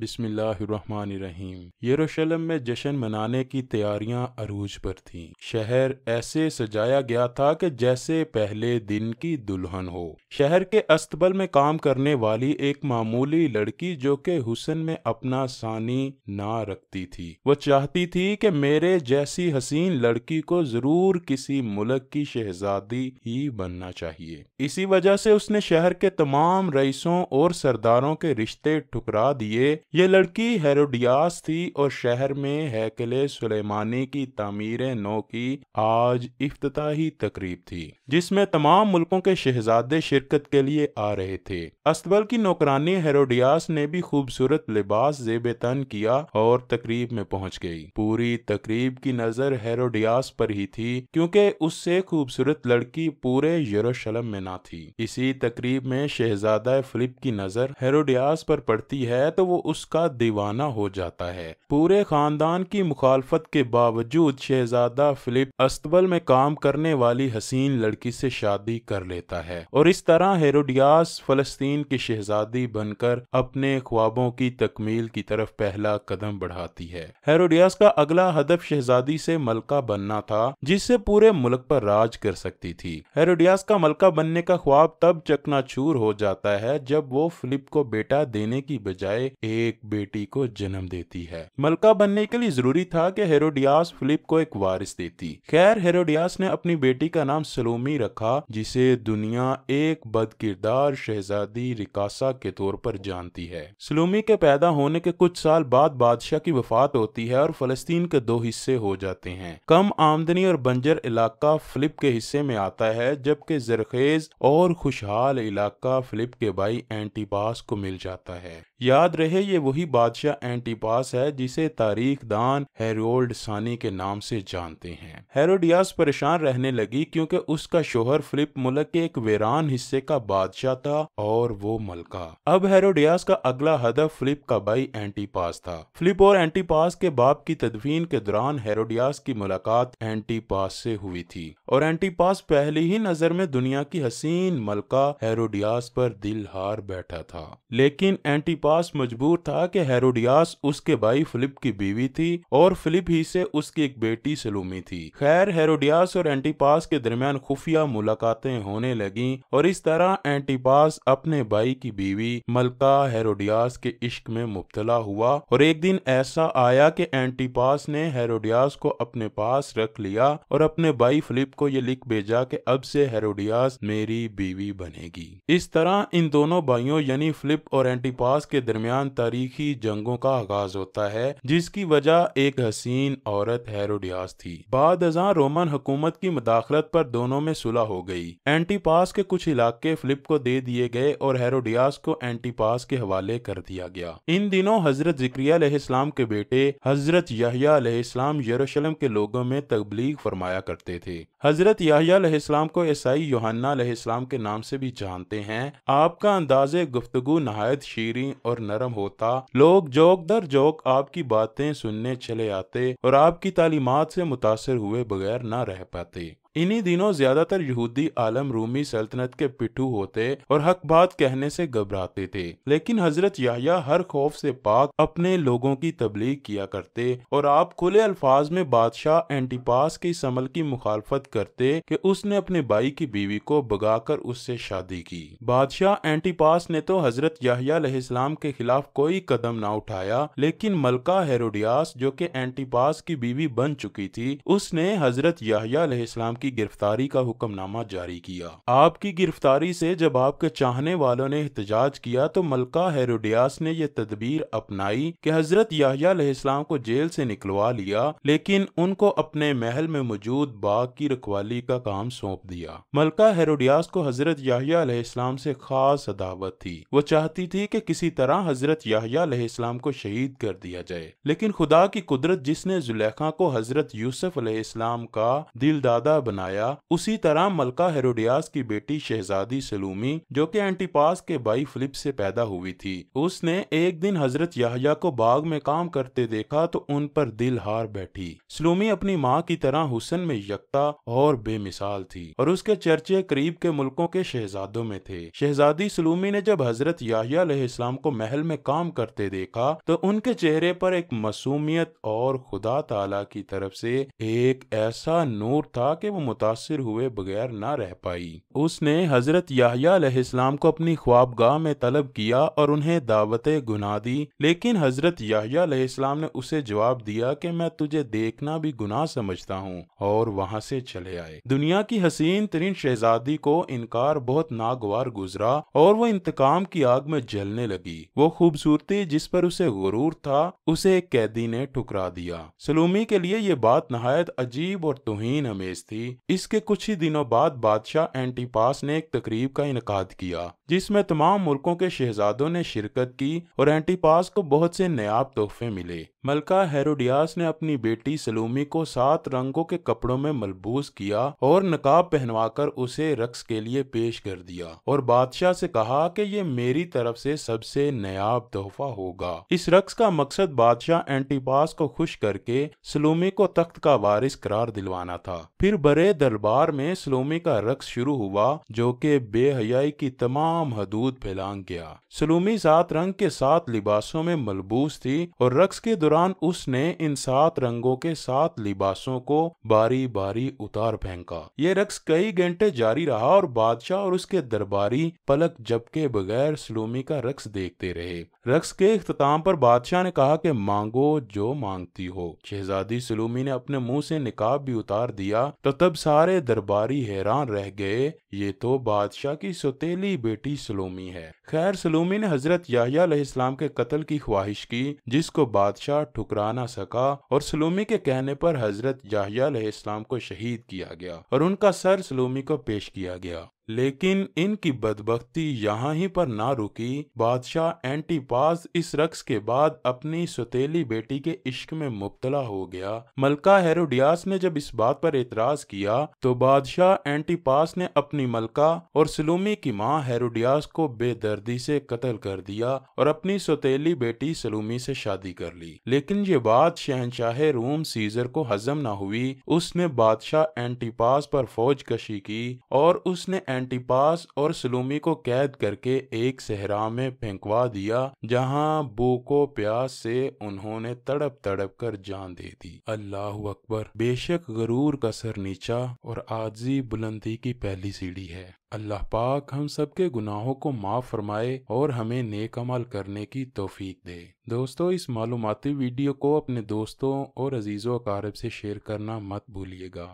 बिस्मिल्लाहिर्रहमानिर्रहीम यरूशलेम में जश्न मनाने की तैयारियां अरूज पर थीं। शहर ऐसे सजाया गया था कि जैसे पहले दिन की दुल्हन हो शहर के अस्तबल में काम करने वाली एक मामूली लड़की जो कि हुसन में अपना सानी ना रखती थी वह चाहती थी कि मेरे जैसी हसीन लड़की को जरूर किसी मुल्क की शहजादी ही बनना चाहिए इसी वजह से उसने शहर के तमाम रईसों और सरदारों के रिश्ते ठुकरा दिए ये लड़की हेरोडियास थी और शहर में हैकले सुलेमानी की तमीर नो की आज इफ्ताही तकरीब थी जिसमें तमाम मुल्कों के शहजादे शिरकत के लिए आ रहे थे अस्तबल की नौकरानी हेरोडियास ने भी खूबसूरत लिबास जेब तन किया और तकरीब में पहुंच गई पूरी तकरीब की नजर हेरोडियास पर ही थी क्योंकि उससे खूबसूरत लड़की पूरे यरूशलम में ना थी इसी तकरीब में शहजादा फिलिप की नजर हेरोडियास पर पड़ती है तो वो उस उसका दीवाना हो जाता है पूरे खानदान की मुखालफत के बावजूद शहजादा फिलिप अस्तबल में काम करने वाली हसीन लड़की से शादी कर लेता है और इस तरह हेरोडियास फलस्तीन की शहजादी बनकर अपने ख्वाबों की तकमील की तरफ पहला कदम बढ़ाती है हेरोडियास का अगला हदफ शहजादी से मलका बनना था जिससे पूरे मुल्क पर राज कर सकती थी हेरोडियास का मलका बनने का ख्वाब तब चकनाचूर हो जाता है जब वो फिलिप को बेटा देने की बजाय एक एक बेटी को जन्म देती है मलका बनने के लिए जरूरी था कि हेरोडियास फिलिप को एक वारिस देती खैर हेरोडियास ने अपनी बेटी का नाम सलोमी रखा जिसे दुनिया एक बद किरदार शहजादी रिकासा के तौर पर जानती है सलोमी के पैदा होने के कुछ साल बाद बादशाह की वफात होती है और फलस्तीन के दो हिस्से हो जाते हैं कम आमदनी और बंजर इलाका फिलिप के हिस्से में आता है जबकि जरखेज और खुशहाल इलाका फिलिप के भाई एंटीबास को मिल जाता है याद रहे ये वही बादशाह एंटीपास है जिसे तारीख दान हेरोल्ड सानी के नाम से जानते हैं हेरोडियास परेशान रहने लगी क्योंकि उसका शोहर फिलिप मुल्क के एक वीरान हिस्से का बादशाह था और वो मलका अब हेरोडियास का अगला हदफ फिलिप का भाई एंटीपास था फिलिप और एंटीपास के बाप की तदफीन के दौरान हेरोडियास की मुलाकात एंटीपास से हुई थी और एंटीपास पहली ही नजर में दुनिया की हसीन मलका हेरोडियास पर दिल हार बैठा था लेकिन एंटीपास मजबूर था कि हेरोडियास उसके भाई फिलिप की बीवी थी और फिलिप ही से उसकी एक बेटी सलूमी थी खैर हेरोडियास और एंटीपास के दरमियान खुफिया मुलाकातें होने लगी और इस तरह एंटीपास अपने भाई की बीवी मलका हेरोडियास के इश्क में मुबतला हुआ और एक दिन ऐसा आया कि एंटीपास ने हेरोडियास को अपने पास रख लिया और अपने भाई फिलिप को ये लिख भेजा कि अब से हेरोडियास मेरी बीवी बनेगी इस तरह इन दोनों भाइयों यानी फिलिप और एंटीपास के दरमियान तारीखी जंगों का आगाज होता है जिसकी वजह एक हसीन औरत हेरोडियास थी बाद अजा रोमन हुकूमत की मुदाखलत पर दोनों में सुलह हो गई एंटीपास के कुछ इलाके फिलिप को दे दिए गए और हेरोडियास को एंटीपास के हवाले कर दिया गया इन दिनों हजरत जिक्रियालाम के बेटे हजरत याहियालाम यरूशलम यरूशलेम के लोगों में तबलीग फरमाया करते थे हजरत याहिया को ईसाई योहन्ना इस्लाम के नाम से भी जानते हैं आपका अंदाज गुफ्तगु नहायत शीरी और नरम होता था लोग जोक दर जोक आपकी बातें सुनने चले आते और आपकी तालीमत से मुतासर हुए बगैर ना रह पाते इन्हीं दिनों ज्यादातर यहूदी आलम रूमी सल्तनत के पिटू होते और हक बात कहने से घबराते थे लेकिन हजरत याया हर खौफ से पाक अपने लोगों की तबलीग किया करते और आप खुले अल्फाज में बादशाह एंटीपास के इस अमल की मुखालफत करते कि उसने अपने भाई की बीवी को बगाकर उससे शादी की बादशाह एंटीपास ने तो हजरत याहिया के खिलाफ कोई कदम ना उठाया लेकिन मलका हेरोडियास जो कि एंटीपास की बीवी बन चुकी थी उसने हजरत याहिया इस्लाम की गिरफ्तारी का हुक्मनामा जारी किया आपकी गिरफ्तारी से जब आपके चाहने वालों ने एहतजाज किया तो मलका हेरोडियास ने यह तदबीर अपनाई कि हजरत याहिया को जेल से निकलवा लिया लेकिन उनको अपने महल में मौजूद बाग की रखवाली का काम सौंप दिया मलका हेरोडियास को हजरत याहिया से खास अदावत थी वो चाहती थी कि किसी तरह हजरत याहिया को शहीद कर दिया जाए लेकिन खुदा की कुदरत जिसने जुलेखा को हजरत यूसुफ का दिल दादा बना बनाया उसी तरह मलका हेरोडियास की बेटी शहजादी सलूमी जो कि एंटीपास के भाई फिलिप से पैदा हुई थी उसने एक दिन हजरत याहिया को बाग में काम करते देखा तो उन पर दिल हार बैठी सलूमी अपनी माँ की तरह हुसन में यकता और बेमिसाल थी और उसके चर्चे करीब के मुल्कों के शहजादों में थे शहजादी सलूमी ने जब हजरत याहिया को महल में काम करते देखा तो उनके चेहरे पर एक मसूमियत और खुदा ताला की तरफ से एक ऐसा नूर था कि वो मुतासर हुए बगैर न रह पाई उसने हजरत याहियाम को अपनी गाह में तलब किया और उन्हें दावत गुना दी लेकिन हजरत याहियाम ने उसे जवाब दिया कि मैं तुझे देखना भी गुनाह समझता हूँ और वहाँ से चले आए दुनिया की हसीन तरीन शहजादी को इनकार बहुत नागवार गुजरा और वो इंतकाम की आग में जलने लगी वो खूबसूरती जिस पर उसे गुरूर था उसे एक कैदी ने ठुकरा दिया सलूमी के लिए ये बात नहायत अजीब और तोहन अमेज थी इसके कुछ ही दिनों बाद बादशाह एंटीपास ने एक तकरीब का इनका किया जिसमें तमाम मुल्कों के शहजादों ने शिरकत की और एंटीपास को बहुत से नयाब तोहफे मिले मलका हेरोडियास ने अपनी बेटी सलूमी को सात रंगों के कपड़ों में मलबूस किया और नकाब पहनवाकर उसे रक्स के लिए पेश कर दिया और बादशाह से कहा कि ये मेरी तरफ से सबसे नयाब तोहफा होगा इस रक्स का मकसद बादशाह एंटीपास को खुश करके सलूमी को तख्त का वारिस करार दिलवाना था फिर बड़े पूरे दरबार में सलोमी का रक्स शुरू हुआ जो कि बेहयाई की तमाम हदूद फैलांग गया सलोमी सात रंग के सात लिबासों में मलबूस थी और रक्स के दौरान उसने इन सात रंगों के सात लिबासों को बारी बारी उतार फेंका ये रक्स कई घंटे जारी रहा और बादशाह और उसके दरबारी पलक जबके बगैर सलोमी का रक्स देखते रहे रक्स के अख्ताम पर बादशाह ने कहा कि मांगो जो मांगती हो शहजादी सलोमी ने अपने मुंह से निकाब भी उतार दिया तो तब सारे दरबारी हैरान रह गए ये तो बादशाह की सोतेली बेटी सलोमी है खैर सलोमी ने हजरत याहिया इस्लाम के कत्ल की ख्वाहिश की जिसको बादशाह ठुकरा ना सका और सलोमी के कहने पर हजरत याहिया इस्लाम को शहीद किया गया और उनका सर सलोमी को पेश किया गया लेकिन इनकी बदबख्ती यहाँ ही पर ना रुकी बादशाह एंटीपास इस रक्स के बाद अपनी सतीली बेटी के इश्क में मुबतला हो गया मलका हेरोडियास ने जब इस बात पर एतराज किया तो बादशाह एंटीपास ने अपनी मलका और सलूमी की माँ हेरोडियास को बेदर्दी से कत्ल कर दिया और अपनी सतीली बेटी सलूमी से शादी कर ली लेकिन ये बात शहनशाह रूम सीजर को हजम ना हुई उसने बादशाह एंटीपास पर फौज कशी की और उसने एंटीपास और सलूमी को कैद करके एक सहरा में फेंकवा दिया जहां बूको प्यास से उन्होंने तड़प तड़प कर जान दे दी अल्लाह अकबर बेशक गरूर का सर नीचा और आजी बुलंदी की पहली सीढ़ी है अल्लाह पाक हम सबके गुनाहों को माफ़ फरमाए और हमें नेक अमल करने की तोफीक दे दोस्तों इस मालूमती वीडियो को अपने दोस्तों और अजीज़ों अकारब से शेयर करना मत भूलिएगा